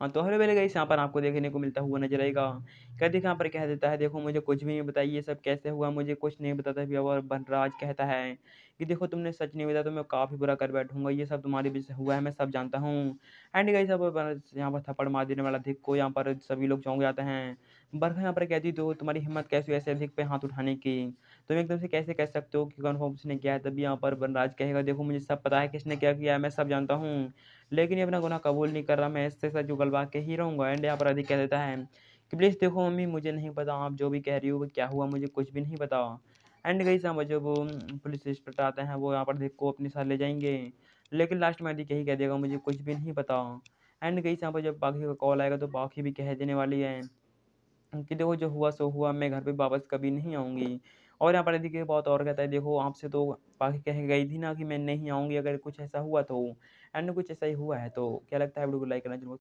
हाँ तो हर वेले गई यहाँ पर आपको देखने को मिलता हुआ नजर आएगा क्या देखिए यहाँ पर कह देता है देखो मुझे कुछ भी नहीं बताइए सब कैसे हुआ मुझे कुछ नहीं बताता भी और बनराज कहता है कि देखो तुमने सच नहीं बताया तो मैं काफ़ी बुरा कर बैठूंगा ये सब तुम्हारे बीच हुआ है मैं सब जानता हूँ एंड गई सब यहाँ पर थप्पड़ मार देने वाला धिक यहाँ पर सभी लोग चौंक जाते हैं बरखा यहाँ पर कहती तो तुम्हारी हिम्मत कैसे ऐसे अधिक पे हाथ उठाने की तुम एकदम से कैसे कह सकते हो कि कौन हो उसने किया है तभी यहाँ पर वनराज कहेगा देखो मुझे सब पता है किसने क्या किया है मैं सब जानता हूँ लेकिन ये अपना गुना कबूल नहीं कर रहा मैं इससे सच उगलवा के ही रहूँगा एंड यहाँ पर अधिक कह देता है कि प्लीज़ देखो मम्मी मुझे नहीं पता आप जो भी कह रही हो क्या हुआ मुझे कुछ भी नहीं पता एंड गई समझो वो पुलिस इंस्पेक्टर आते हैं वो यहाँ पर अधिक को अपने साथ ले जाएंगे लेकिन लास्ट में अधिक यही कह देगा मुझे कुछ भी नहीं पता एंड गई यहाँ पर जब बाकी का कॉल आएगा तो बाकी भी कह देने वाली है कि देखो जो हुआ सो हुआ मैं घर पे वापस कभी नहीं आऊँगी और यहाँ पर देखिए बहुत और कहता है देखो आपसे तो बाकी कह गई थी ना कि मैं नहीं आऊँगी अगर कुछ ऐसा हुआ तो एंड कुछ ऐसा ही हुआ है तो क्या लगता है वीडियो को लाइक करना जरूर